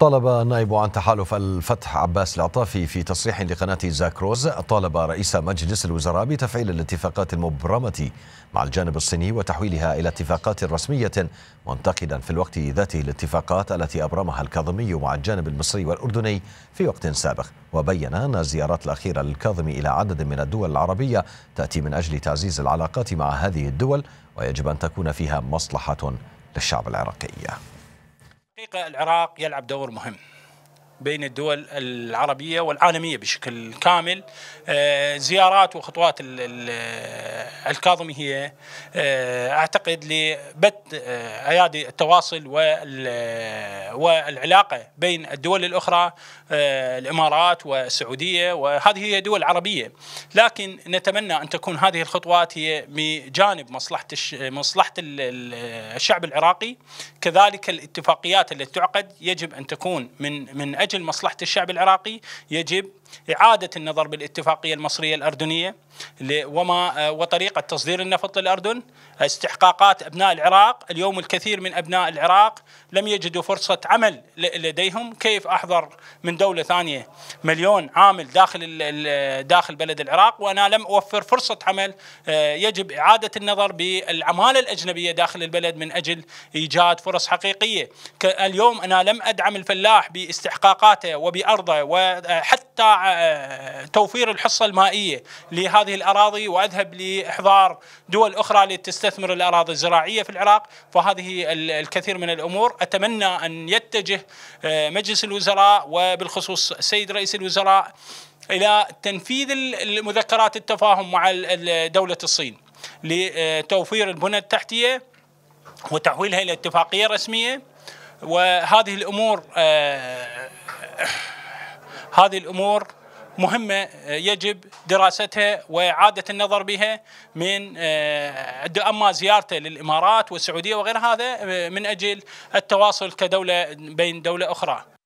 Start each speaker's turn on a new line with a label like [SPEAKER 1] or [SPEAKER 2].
[SPEAKER 1] طلب نائب عن تحالف الفتح عباس العطافي في تصريح لقناة زاكروز طالب رئيس مجلس الوزراء بتفعيل الاتفاقات المبرمة مع الجانب الصيني وتحويلها إلى اتفاقات رسمية منتقدا في الوقت ذاته الاتفاقات التي أبرمها الكاظمي مع الجانب المصري والأردني في وقت سابق وبين أن الزيارات الأخيرة للكاظمي إلى عدد من الدول العربية تأتي من أجل تعزيز العلاقات مع هذه الدول ويجب أن تكون فيها مصلحة للشعب العراقي
[SPEAKER 2] الحقيقة العراق يلعب دور مهم بين الدول العربية والعالمية بشكل كامل آه، زيارات وخطوات الكاظمي هي آه، أعتقد لبت آه، أيادي التواصل والعلاقة بين الدول الأخرى الإمارات والسعودية وهذه هي دول عربية لكن نتمنى أن تكون هذه الخطوات هي بجانب مصلحة مصلحة الشعب العراقي كذلك الاتفاقيات التي تعقد يجب أن تكون من من أجل أجل مصلحة الشعب العراقي يجب إعادة النظر بالاتفاقية المصرية الأردنية وما آه، وطريقة تصدير النفط للأردن استحقاقات أبناء العراق اليوم الكثير من أبناء العراق لم يجدوا فرصة عمل لديهم كيف أحضر من دولة ثانية مليون عامل داخل داخل بلد العراق وأنا لم أوفر فرصة عمل آه، يجب إعادة النظر بالعمالة الأجنبية داخل البلد من أجل إيجاد فرص حقيقية اليوم أنا لم أدعم الفلاح باستحقاقاته وبأرضه وحتى آه، آه، توفير الحصه المائيه لهذه الاراضي واذهب لاحضار دول اخرى لتستثمر الاراضي الزراعيه في العراق فهذه الكثير من الامور اتمنى ان يتجه آه، مجلس الوزراء وبالخصوص السيد رئيس الوزراء الى تنفيذ المذكرات التفاهم مع دوله الصين لتوفير آه، البنى التحتيه وتحويلها الى اتفاقيه رسميه وهذه الامور هذه الامور مهمه آه، يجب دراستها واعاده النظر بها من آه، اما زيارته للامارات والسعوديه وغير هذا آه، من اجل التواصل كدوله بين دوله اخرى